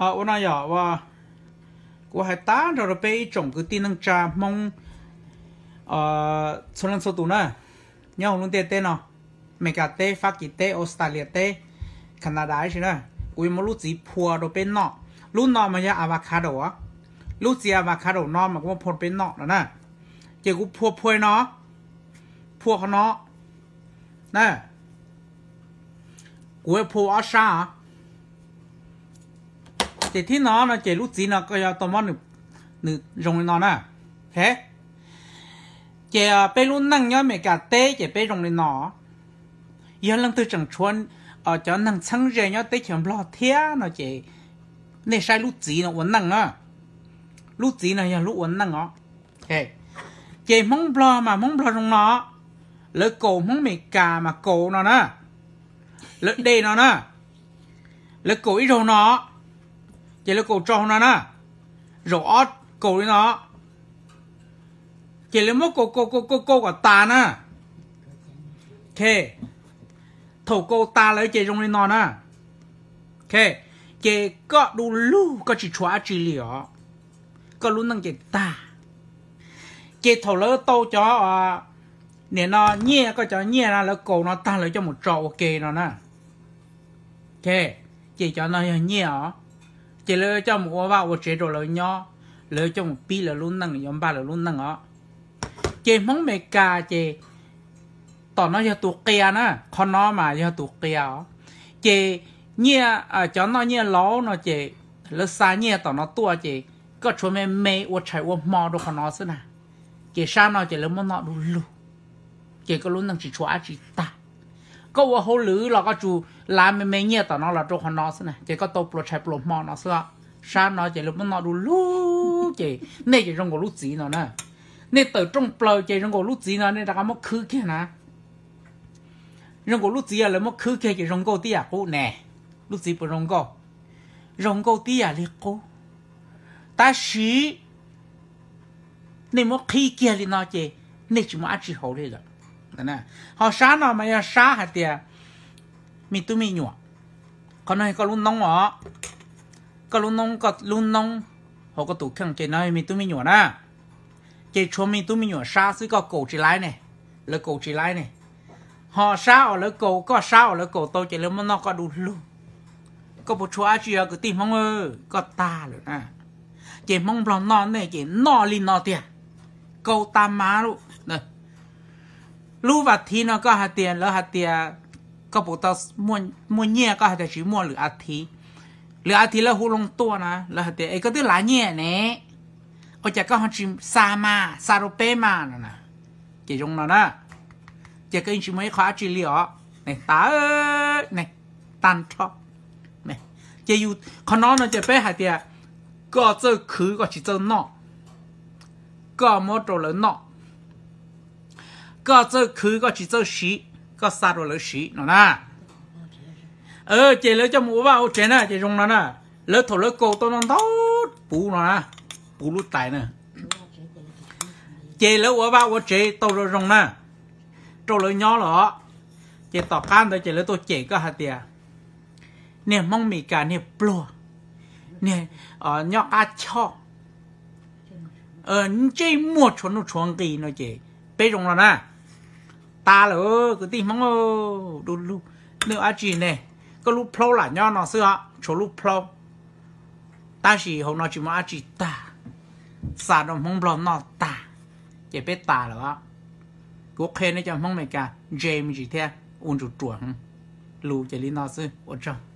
อาวันนี้ว่ากูให้ตาเราไปจงกูตีนังจามองเอ่อชนสุดตัน่ะเนี่ยหงุงเต้เนาะเมกาเต้ฟากิเต้ออสเตรเลียเต้แคนาดาใช่ไหมกูยังไม่รู้จีพัวเราเป็นเนาะรู้เนาะมันจะอาวาคาโดะรู้จีอาวาคาโดะเนาะมันก็มาพูดเป็นเนาะแล้วนะเจ้ากูพัวพัวเนาะพัวเขาเนาะน่ะกูจะพัวอาชา chỉ thi nó nó chỉ lúc gì nó coi tao món được được dùng nó nè thế chỉ ờ, bé luôn năng nhớ mẹ cả té chỉ bé dùng nó giờ lần từ chẳng chuan ở ờ, chỗ năng sáng ra nhớ té chẳng lo thế nó chỉ nên sai lúc gì nó vẫn năng á lúc gì này lúc vẫn năng á thế chỉ mong lo mà mong lo dùng nó lỡ cổ mong mẹ cả mà cổ nó nè lỡ đây nó nè lỡ cổ ít rồi nó chỉ là cổ tròn nó nè rồi ót cổ đi nó chỉ là mất cổ cổ cổ cổ cổ quả ta nè ok thổ cô ta lấy chỉ trong đi nó nè ok chỉ có đủ lu có chỉ chóa chỉ liỏ có luôn năng chỉ ta chỉ thổ lỡ tô à ờ, nè nó nhẹ có chó nhẹ là lấy cổ nó ta lấy cho một trò ok nó nè ok chỉ cho nó nhẹ ờ chỉ là trong của bà của chế độ là nhỏ là trong bi là luôn năng nhóm ba là luôn năng á chế mong mẹ cả chế tỏ nó cho tụ kia nữa con nó mà cho tụ kia chế nhia à cho nó nhia ló nó chế là xa nhia tỏ nó tua chế có chúng mẹ mẹ của chạy của mò đồ con nó xí nè chế sao nó chế là mò nó đủ lù chế có luôn năng chỉ chua chỉ ta ก็ว่าเขาลือเราก็จูลาไม่ไม่เงี้ยต่อน้องเราจูคนนอสนะเจ๊ก็ตบโปรใช้โปรมอนอสละชาน้อยเจ๊ลูกมันนอดูลูกเจ๊เนี่ยเจ๊จงกับลูกจีนอนะเนี่ยเติร์จงเปล่าเจ๊จงกับลูกจีนอเนี่ยเราก็มั่คือแค่นะจงกับลูกจีนเลยมั่คือแค่เจ๊จงกับที่อ่ะกูแน่ลูกจีนไปจงกับจงกับที่อ่ะเล็กกูตาชีเนี่ยมั่ขี้เกียร์เลยนอเจ๊เนี่ยจุมาจีเขาเลยละนั่นนะเขาช้าหน่อมายาช้าหัเตียมีตุ้มีหยวกเขาหนอก็รุ่นน้องหรอก็รุ่นน้องก็รุ่นน้องเขาก็ตุกเครื่องเจน้อยมีตุ้มีหยวนะ เจชวมีตุ้มีหยวช้าซื้อก็โกจีไรเนี่ยแล้วโกจีไรเนี่ยหอช้าอแล้วโกก็ช้าอแล้วโกโตเจแล้วมันนอกก็ดูลูกก็ปวดชัวเชียก็ตีมองเออก็ตาเลยนะ เจมองพลอนนอนเนี่ยเจนอลินนอเตียโกตามมาลูกเนี่ยรู้วัดทีเนาะก็หาเตียนแล้วหาเตียก็ปกติมั่วมัวเงี่ยก็หาแต่ชีมั่วหรืออาทิหรืออาทิแล้วหูลงตัวนะแล้วหาเตียไอ้ก็ตื้อหลายเงี่ยเนี่ยโอจากก็หาชิมซามาซาโรเปมาน่ะนะเจยงเนาะนะเจก็ยิงชิมไม่ข้าจิเลียเนี่ยตาเนี่ยตันชอบเนี่ยจจอยู่ขน้องเนาะเจไปหาเตียก็เจอคือก็ชิเจอนอกก็มอดโตเลยนอ có cho khứ có chỉ cho xí có xa rồi lỡ xí nó na, ờ chị lỡ cho mua vào chị na, chị dùng nó na, lỡ thổ lỡ cổ tôi nó tốt bù nó na, bù lút tài nè chị lỡ mua vào của chị tôi rồi dùng na, trâu lỡ nhỏ lỡ chị tỏ can tôi chị lỡ tôi chị có hạt tiền nè mong mì cả nè plua nè ở ờ, nhỏ cá cho ờ chị mua chuồn nó chuồn gì nó chị bây giờ rồi nè ta là ơ cứ tìm mong ơ đồ lu nếu ai chỉ này có lúc pro là nhau nó xưa chỗ lúc pro ta chỉ hôm nó chỉ mà ai chỉ ta xa đồng mong blom nó ta chỉ biết ta là đó cố khen đấy cho mong mày cả James chỉ thế ôn chủ chuồng lu chỉ lý nó xưa ôn trong